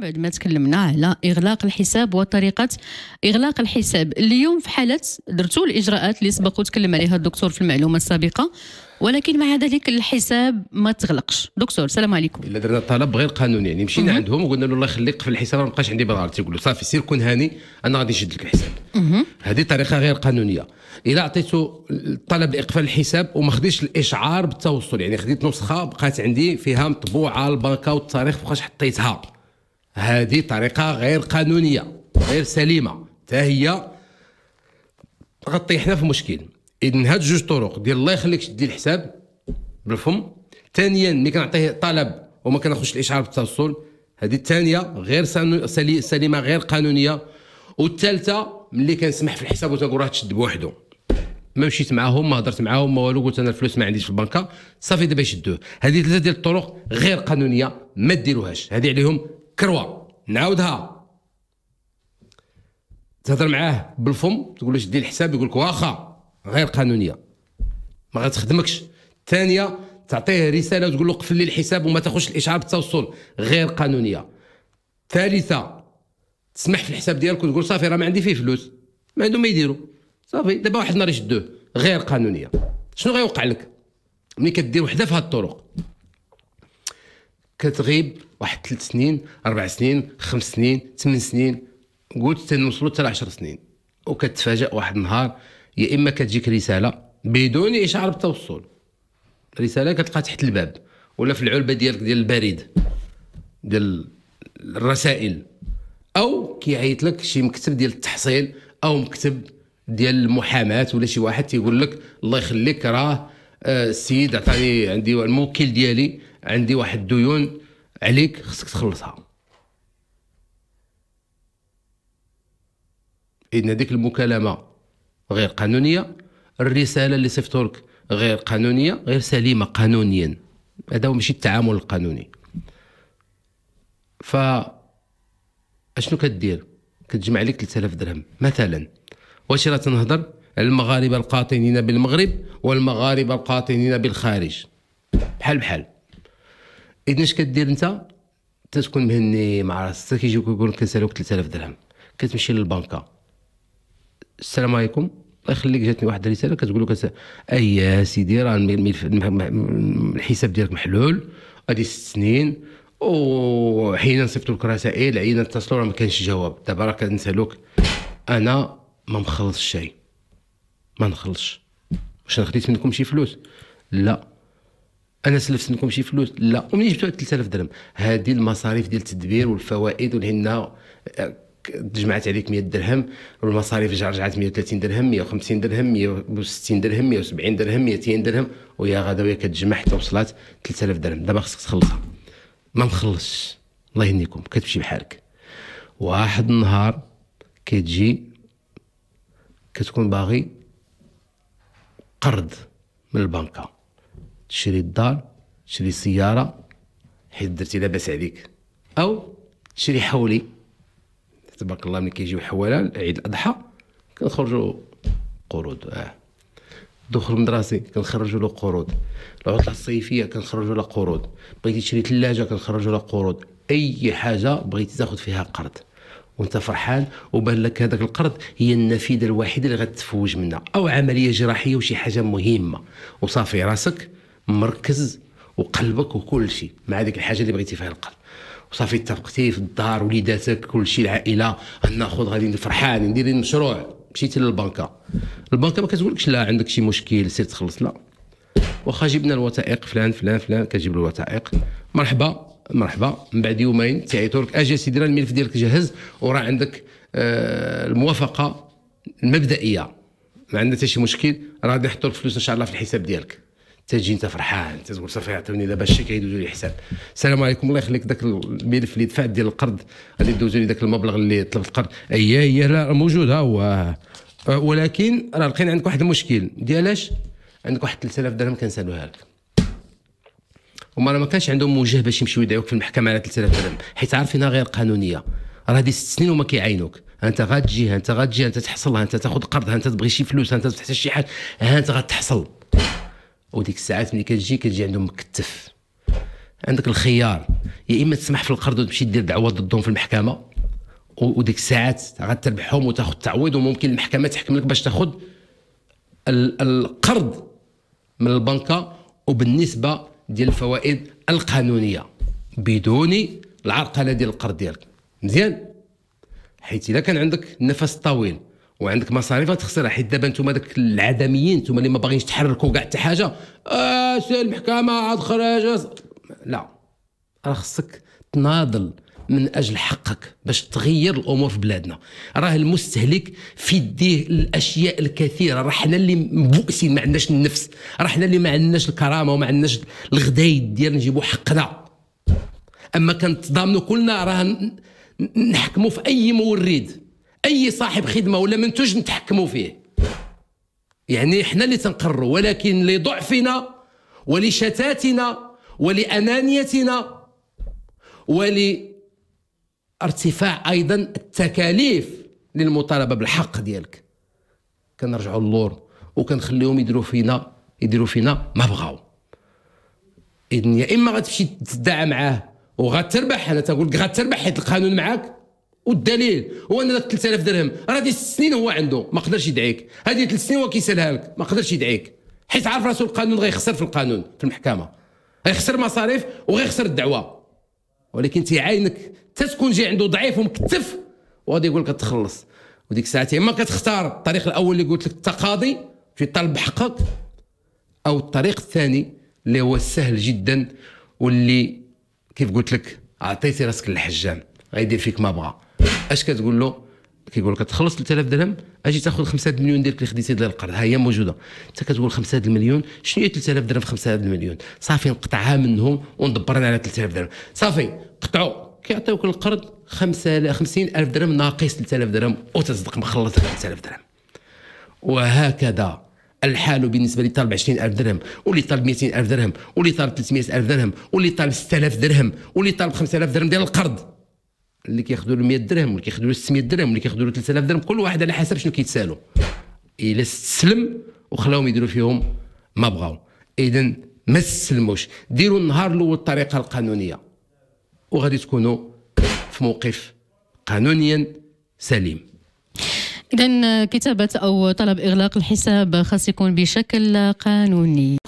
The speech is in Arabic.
بعد ما تكلمنا على اغلاق الحساب وطريقه اغلاق الحساب اليوم في حاله درتوا الاجراءات اللي سبق وتكلم عليها الدكتور في المعلومه السابقه ولكن مع ذلك الحساب ما تغلقش دكتور السلام عليكم الا درنا طلب غير قانوني يعني مشينا عندهم وقلنا له الله يخليك قفل الحساب ما عندي بضاعه تيقول له صافي سير كون هاني انا غادي نشد لك الحساب هذه طريقه غير قانونيه الا عطيته طلب اقفال الحساب وما خديتش الاشعار بالتوصل يعني خديت نسخه بقات عندي فيها مطبوعه البنكه والتاريخ ما بقاش حطيتها هذه طريقه غير قانونيه غير سليمه حتى هي غطي حنا في مشكل اذن هاد جوج طرق ديال الله يخليك تدي الحساب بالفم ثانيا ملي كنعطيه طلب وما كناخذش الاشعار بالتوصل هذه الثانيه غير سليمه غير قانونيه والثالثه ملي كنسمح في الحساب وتنقول راه تشد بوحدو ما مشيت معاهم ما هضرت معاهم ما والو قلت انا الفلوس ما عنديش في البنكه صافي دابا يشدوه هذه ثلاثه ديال الطرق غير قانونيه ما ديروهاش هذه عليهم كروه نعاودها تهضر معاه بالفم تقول له شدي الحساب يقول لك واخا غير قانونيه ما غتخدمكش الثانيه تعطيه رساله وتقول له قفل لي الحساب وما تاخذش الاشعار بالتوصل غير قانونيه ثالثه تسمح في الحساب ديالك وتقول صافي راه ما عندي فيه فلوس ما عندهم ما يديروا صافي دابا واحد النهار يشدوه غير قانونيه شنو غيوقع لك ملي كدير وحده في هاد الطرق كتغيب واحد ثلاث سنين اربع سنين خمس سنين ثمان سنين قلت تنوصلوا حتى 10 سنين وكتفاجئ واحد النهار يا اما كتجيك رساله بدون اشعار بالتوصل رساله كتلقى تحت الباب ولا في العلبه ديالك ديال البريد ديال الرسائل او كيعيط لك شي مكتب ديال التحصيل او مكتب ديال المحاماه ولا شي واحد تيقول لك الله يخليك راه آه، السيد عطاني عندي الموكل ديالي عندي واحد الديون عليك خصك تخلصها إذن هذيك المكالمة غير قانونية الرسالة اللي صيفطوا لك غير قانونية غير سليمة قانونيا هذا هو ماشي التعامل القانوني ف اشنو كدير كتجمع لك 3000 درهم مثلا واش راه تنهضر المغاربه القاطنين بالمغرب والمغاربه القاطنين بالخارج بحال بحال إذن اش كدير انت تتكون مهني مع راسك كيجيوك يقول لك كنسالوك 3000 درهم كتمشي للبنكه السلام عليكم الله يخليك جاتني واحد الرساله كتقول لك اي سيدي راه الحساب ديالك محلول هادي ست سنين وحينا نصيفطوا لك رسائل عينا اتصلوا راه ما كانش جواب دابا راه كنسالوك انا ما مخلصش شي ما نخلصش واش انا خديت منكم شي فلوس لا انا سلفت منكم شي فلوس لا ومنين جبتوا 3000 درهم هذه المصاريف ديال التدبير والفوائد والهنا تجمعت آه، عليك 100 درهم والمصاريف رجعت 130 درهم 150 درهم 160 درهم 170 درهم 200 درهم ويا غدا ويا كتجمع حتى وصلت 3000 درهم دابا خصك تخلصها ما نخلصش الله يهنيكم كتمشي بحالك واحد النهار كتجي كتكون باغي قرض من البنكه تشري الدار تشري السياره حيت درتي لاباس عليك او تشري حولي تبارك الله ملي كيجيو حوالان عيد الاضحى كنخرجوا قروض اه دخل مدرسي كنخرجوا له قروض العطله الصيفيه كنخرجوا له قروض بغيتي تشري ثلاجه كنخرجوا له قروض اي حاجه بغيتي تاخذ فيها قرض وانت فرحان وبان لك هذاك القرض هي النافذه الوحيده اللي غتفوج منها او عمليه جراحيه وشي حاجه مهمه وصافي راسك مركز وقلبك وكل شيء مع ديك الحاجه اللي بغيتي فيها القلب وصافي اتفقتي في الدار وليداتك كل شيء العائله غناخذ غادي فرحان ندير المشروع مشيتي للبنكه البنكه ما كتقولكش لا عندك شي مشكل سير تخلص لا واخا جبنا الوثائق فلان فلان فلان كتجيب الوثائق مرحبا مرحبا من بعد يومين تعيطوا لك اجي سيدي راه الملف ديالك جاهز وراه عندك آه، الموافقه المبدئيه ما عندنا حتى شي مشكل راه غادي يحطوا الفلوس ان شاء الله في الحساب ديالك تجي انت فرحان تقول صافي عطوني دابا الشيك غيدوزوا لي الحساب السلام عليكم الله يخليك ذاك الملف اللي دفعت ديال القرض غادي يدوزوا لي ذاك المبلغ اللي طلبت القرض اي هي لا موجود ها هو آه، ولكن راه لقينا عندك واحد المشكل ديالاش عندك واحد 3000 درهم كنسالوها لك هما ما كانش عندهم موجه باش يمشيو يدعوك في المحكمه على 3000 درهم حيت عارفينها غير قانونيه راه هذه ست سنين وما كيعينوك انت غاتجي انت غاتجي انت تحصل انت تاخذ قرض انت تبغي شي فلوس انت تحتاج شي حاجه انت غتحصل وديك الساعات ملي كتجي كتجي عندهم مكتف عندك الخيار يا اما تسمح في القرض وتمشي دير دعوه ضدهم في المحكمه وديك الساعات غتربحهم وتاخذ تعويض وممكن المحكمه تحكم لك باش تاخذ القرض من البنكه وبالنسبه ديال الفوائد القانونيه بدون العرقله ديال القرض ديالك مزيان حيت الا كان عندك نفس طويل وعندك مصاريف غتخسرها حيت دابا نتوما داك العدميين نتوما اللي ما باغيينش تحركوا كاع حتى حاجه اه سير المحكمه عاد خرج لا راه خصك تناضل من اجل حقك باش تغير الامور في بلادنا راه المستهلك في يديه الاشياء الكثيره راه حنا اللي مبؤسين ما عندناش النفس راه حنا اللي ما عندناش الكرامه وما عندناش الغدايد ديال نجيبوا حقنا اما كنتضامنوا كلنا راه نحكموا في اي مورد اي صاحب خدمه ولا منتوج نتحكموا فيه يعني حنا اللي تنقروا ولكن لضعفنا ولشتاتنا ولانانيتنا ول ارتفاع ايضا التكاليف للمطالبه بالحق ديالك كنرجعوا للور وكنخليهم يديروا فينا يديروا فينا ما بغاو اذن يا اما غتمشي تدعى معاه وغتربح انا تنقول لك غتربح حيت القانون معاك والدليل هو ان 3000 درهم راه هذه ست سنين هو عنده ما قدرش يدعيك هذه ثلاث سنين هو كيسالها لك ما قدرش يدعيك حيت عارف راسو القانون غيخسر في القانون في المحكمه غيخسر مصاريف وغيخسر الدعوه ولكن تيعاينك حتى تكون جاي عنده ضعيف ومكتف وغادي يقول لك تخلص وديك الساعه يا اما كتختار الطريق الاول اللي قلت لك التقاضي طلب بحقك او الطريق الثاني اللي هو سهل جدا واللي كيف قلت لك عطيتي راسك للحجام غيدير فيك ما بغى اش كتقول له كيقول لك تخلص 3000 درهم اجي تاخذ 5 مليون ديالك اللي خديتي ديال القرض ها هي موجوده انت كتقول 5 مليون شنو هي 3000 درهم في 5 مليون صافي نقطعها منهم وندبر على 3000 درهم صافي قطعوا كيعطيوك القرض 50000 درهم ناقص 3000 درهم وتصدق مخلص 3000 درهم وهكذا الحال بالنسبه اللي طالب 20000 درهم واللي طالب 200000 درهم واللي طالب 300000 درهم واللي طالب 6000 درهم واللي طالب 5000 درهم ديال القرض اللي كياخذوا له 100 درهم واللي كياخذوا له 600 درهم واللي كياخذوا له 3000 درهم كل واحد على حسب شنو كيتسالوا الا استسلم وخلاهم يديروا فيهم ما بغاو اذا ما تسلموش ديروا النهار الاول الطريقه القانونيه وغادي تكونوا في موقف قانونيا سليم إذا كتابة أو طلب إغلاق الحساب خاص يكون بشكل قانوني